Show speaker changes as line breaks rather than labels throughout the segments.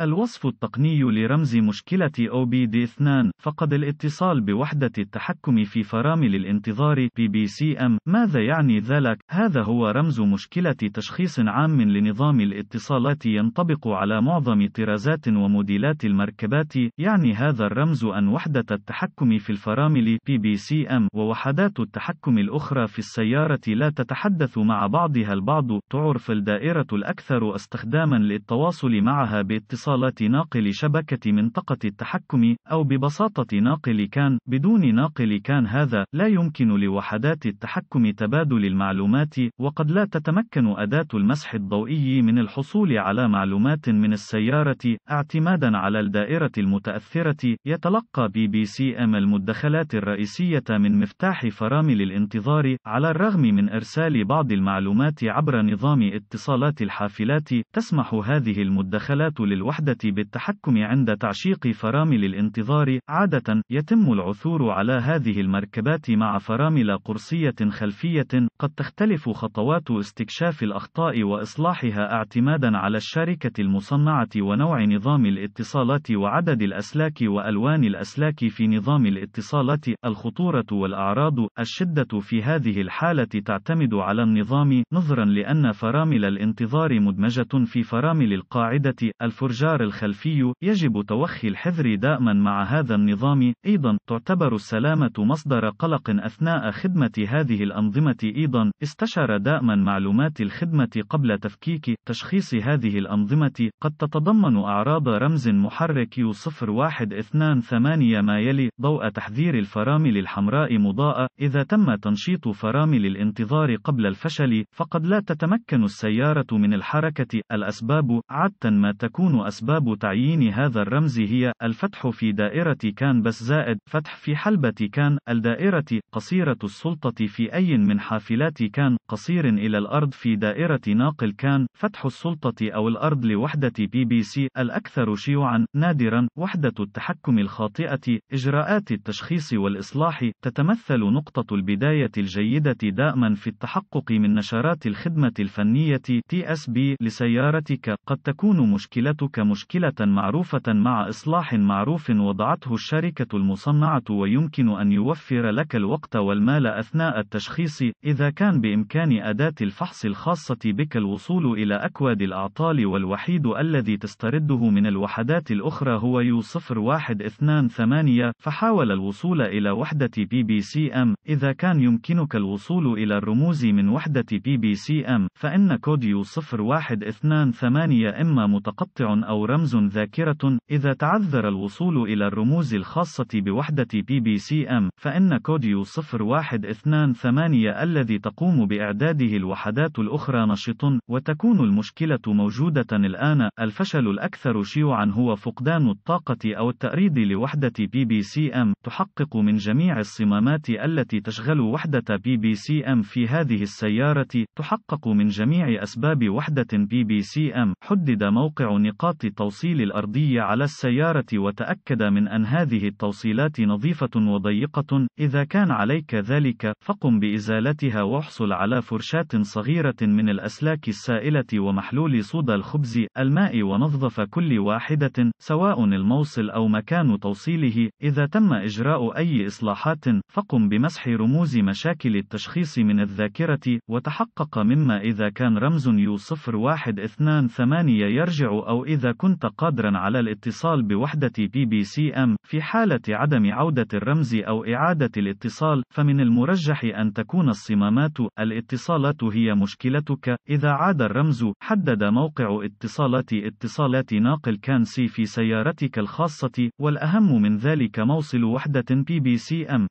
الوصف التقني لرمز مشكلة OBD2 فقد الاتصال بوحدة التحكم في فرامل الانتظار PBCM ماذا يعني ذلك؟ هذا هو رمز مشكلة تشخيص عام لنظام الاتصالات ينطبق على معظم طرازات وموديلات المركبات يعني هذا الرمز أن وحدة التحكم في الفرامل PBCM ووحدات التحكم الأخرى في السيارة لا تتحدث مع بعضها البعض تعرف الدائرة الأكثر استخداما للتواصل معها باتصال اتصالات ناقل شبكة منطقة التحكم أو ببساطة ناقل كان بدون ناقل كان هذا لا يمكن لوحدات التحكم تبادل المعلومات وقد لا تتمكن أداة المسح الضوئي من الحصول على معلومات من السيارة اعتمادا على الدائرة المتأثرة يتلقى بي بي سي أم المدخلات الرئيسية من مفتاح فرامل الانتظار على الرغم من إرسال بعض المعلومات عبر نظام اتصالات الحافلات تسمح هذه المدخلات للوحدة الوحدة بالتحكم عند تعشيق فرامل الانتظار، عادة، يتم العثور على هذه المركبات مع فرامل قرصية خلفية، قد تختلف خطوات استكشاف الأخطاء وإصلاحها اعتمادا على الشركة المصنعة ونوع نظام الاتصالات وعدد الأسلاك وألوان الأسلاك في نظام الاتصالات، الخطورة والأعراض، الشدة في هذه الحالة تعتمد على النظام، نظرا لأن فرامل الانتظار مدمجة في فرامل القاعدة، الفرجان الانفجار الخلفي يجب توخي الحذر دائما مع هذا النظام أيضا تعتبر السلامة مصدر قلق أثناء خدمة هذه الأنظمة أيضا استشر دائما معلومات الخدمة قبل تفكيك تشخيص هذه الأنظمة قد تتضمن أعراض رمز محرك 0128 ما يلي ضوء تحذير الفرامل الحمراء مضاءة إذا تم تنشيط فرامل الانتظار قبل الفشل فقد لا تتمكن السيارة من الحركة الأسباب عادة ما تكون أسباب أسباب تعيين هذا الرمز هي الفتح في دائرة كان بس زائد فتح في حلبة كان الدائرة قصيرة السلطة في أي من حافلات كان قصير إلى الأرض في دائرة ناقل كان فتح السلطة أو الأرض لوحدة بي بي سي الأكثر شيوعا نادرا وحدة التحكم الخاطئة إجراءات التشخيص والإصلاح تتمثل نقطة البداية الجيدة دائما في التحقق من نشرات الخدمة الفنية TSB لسيارتك قد تكون مشكلتك مشكلة معروفة مع إصلاح معروف وضعته الشركة المصنعة ويمكن أن يوفر لك الوقت والمال أثناء التشخيص، إذا كان بإمكان أداة الفحص الخاصة بك الوصول إلى أكواد الأعطال والوحيد الذي تسترده من الوحدات الأخرى هو يو 0128 فحاول الوصول إلى وحدة بي بي سي أم، إذا كان يمكنك الوصول إلى الرموز من وحدة بي بي سي أم، فإن كود يو 0128 إما متقطع أو رمز ذاكرة. إذا تعذر الوصول إلى الرموز الخاصة بوحدة بي بي سي أم، فإن كوديو 0128 الذي تقوم بإعداده الوحدات الأخرى نشط، وتكون المشكلة موجودة الآن. الفشل الأكثر شيوعًا هو فقدان الطاقة أو التأريض لوحدة بي بي سي أم. تحقق من جميع الصمامات التي تشغل وحدة بي بي سي أم في هذه السيارة، تحقق من جميع أسباب وحدة بي بي سي أم. حدد موقع نقاط خط التوصيل الأرضي على السيارة وتأكد من أن هذه التوصيلات نظيفة وضيقة، إذا كان عليك ذلك، فقم بإزالتها واحصل على فرشاة صغيرة من الأسلاك السائلة ومحلول صودا الخبز، الماء ونظف كل واحدة، سواء الموصل أو مكان توصيله، إذا تم إجراء أي إصلاحات، فقم بمسح رموز مشاكل التشخيص من الذاكرة، وتحقق مما إذا كان رمز يو 0128 يرجع أو إذا إذا كنت قادرا على الاتصال بوحدة بي بي سي أم في حالة عدم عودة الرمز أو إعادة الاتصال فمن المرجح أن تكون الصمامات الاتصالات هي مشكلتك إذا عاد الرمز حدد موقع اتصالات اتصالات ناقل كان سي في سيارتك الخاصة والأهم من ذلك موصل وحدة بي بي سي أم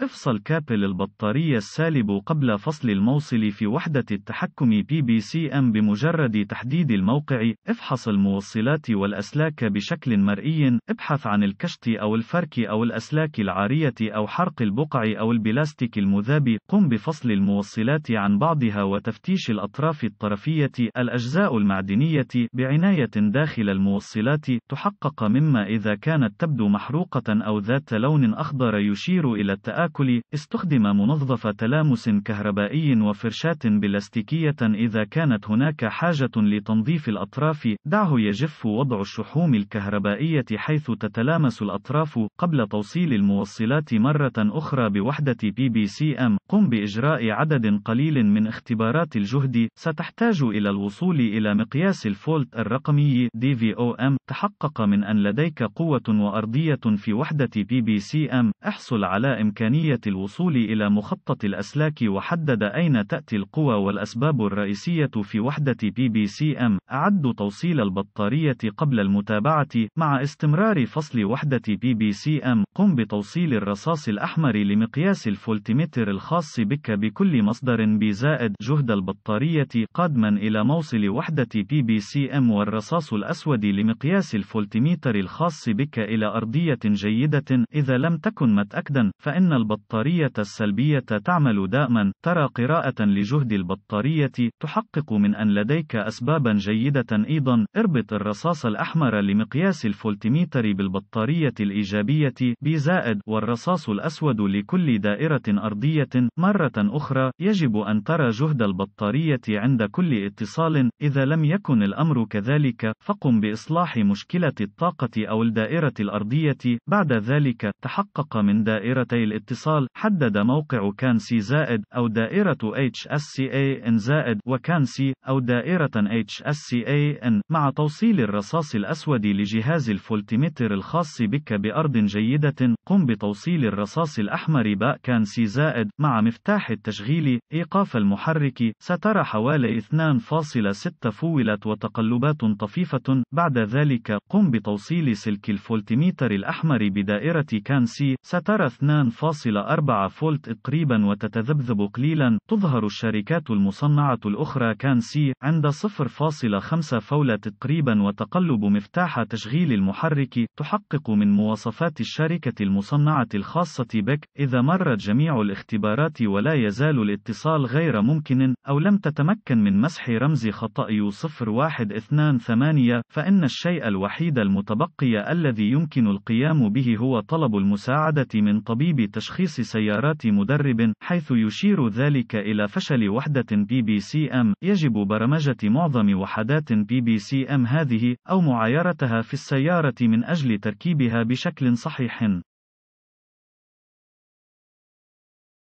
افصل كابل البطارية السالب قبل فصل الموصل في وحدة التحكم بي بي سي ام بمجرد تحديد الموقع افحص الموصلات والأسلاك بشكل مرئي ابحث عن الكشط أو الفرك أو الأسلاك العارية أو حرق البقع أو البلاستيك المذاب قم بفصل الموصلات عن بعضها وتفتيش الأطراف الطرفية الأجزاء المعدنية بعناية داخل الموصلات تحقق مما إذا كانت تبدو محروقة أو ذات لون أخضر يشير إلى التآكل التآكل، استخدم منظف تلامس كهربائي وفرشاة بلاستيكية إذا كانت هناك حاجة لتنظيف الأطراف، دعه يجف وضع الشحوم الكهربائية حيث تتلامس الأطراف، قبل توصيل الموصلات مرة أخرى بوحدة بي بي سي أم، قم بإجراء عدد قليل من اختبارات الجهد، ستحتاج إلى الوصول إلى مقياس الفولت الرقمي DVOM، تحقق من أن لديك قوة وأرضية في وحدة بي بي سي أم، احصل على إمكانية إمكانية الوصول إلى مخطط الأسلاك وحدد أين تأتي القوى والأسباب الرئيسية في وحدة بي بي سي أم أعد توصيل البطارية قبل المتابعة مع استمرار فصل وحدة بي بي سي أم قم بتوصيل الرصاص الأحمر لمقياس الفولتيمتر الخاص بك بكل مصدر بزائد جهد البطارية قادما إلى موصل وحدة بي بي سي أم والرصاص الأسود لمقياس الفولتيمتر الخاص بك إلى أرضية جيدة إذا لم تكن متأكدا فإن البطارية السلبية تعمل دائما، ترى قراءة لجهد البطارية، تحقق من أن لديك أسبابا جيدة أيضا، اربط الرصاص الأحمر لمقياس الفولتميتر بالبطارية الإيجابية B زائد والرصاص الأسود لكل دائرة أرضية، مرة أخرى، يجب أن ترى جهد البطارية عند كل اتصال، إذا لم يكن الأمر كذلك، فقم بإصلاح مشكلة الطاقة أو الدائرة الأرضية، بعد ذلك، تحقق من دائرتي الاتصال الاتصال حدد موقع كان سي زائد أو دائرة HSCAN زائد وكان سي أو دائرة HSCAN مع توصيل الرصاص الأسود لجهاز الفولتيمتر الخاص بك بأرض جيدة قم بتوصيل الرصاص الأحمر باء سي زائد مع مفتاح التشغيل إيقاف المحرك سترى حوالي 2.6 فولت وتقلبات طفيفة بعد ذلك قم بتوصيل سلك الفولتميتر الأحمر بدائرة كان سي سترى 2.6 2.4 فولت تقريبا وتتذبذب قليلا تظهر الشركات المصنعة الأخرى كان سي عند 0.5 فولت تقريبا وتقلب مفتاح تشغيل المحرك تحقق من مواصفات الشركة المصنعة الخاصة بك إذا مرت جميع الاختبارات ولا يزال الاتصال غير ممكن أو لم تتمكن من مسح رمز خطأ 0128 فإن الشيء الوحيد المتبقي الذي يمكن القيام به هو طلب المساعدة من طبيب تشغيل تشخيص سيارات مدرب حيث يشير ذلك إلى فشل وحدة بي بي سي أم يجب برمجة معظم وحدات بي بي سي أم هذه أو معايرتها في السيارة من أجل تركيبها بشكل صحيح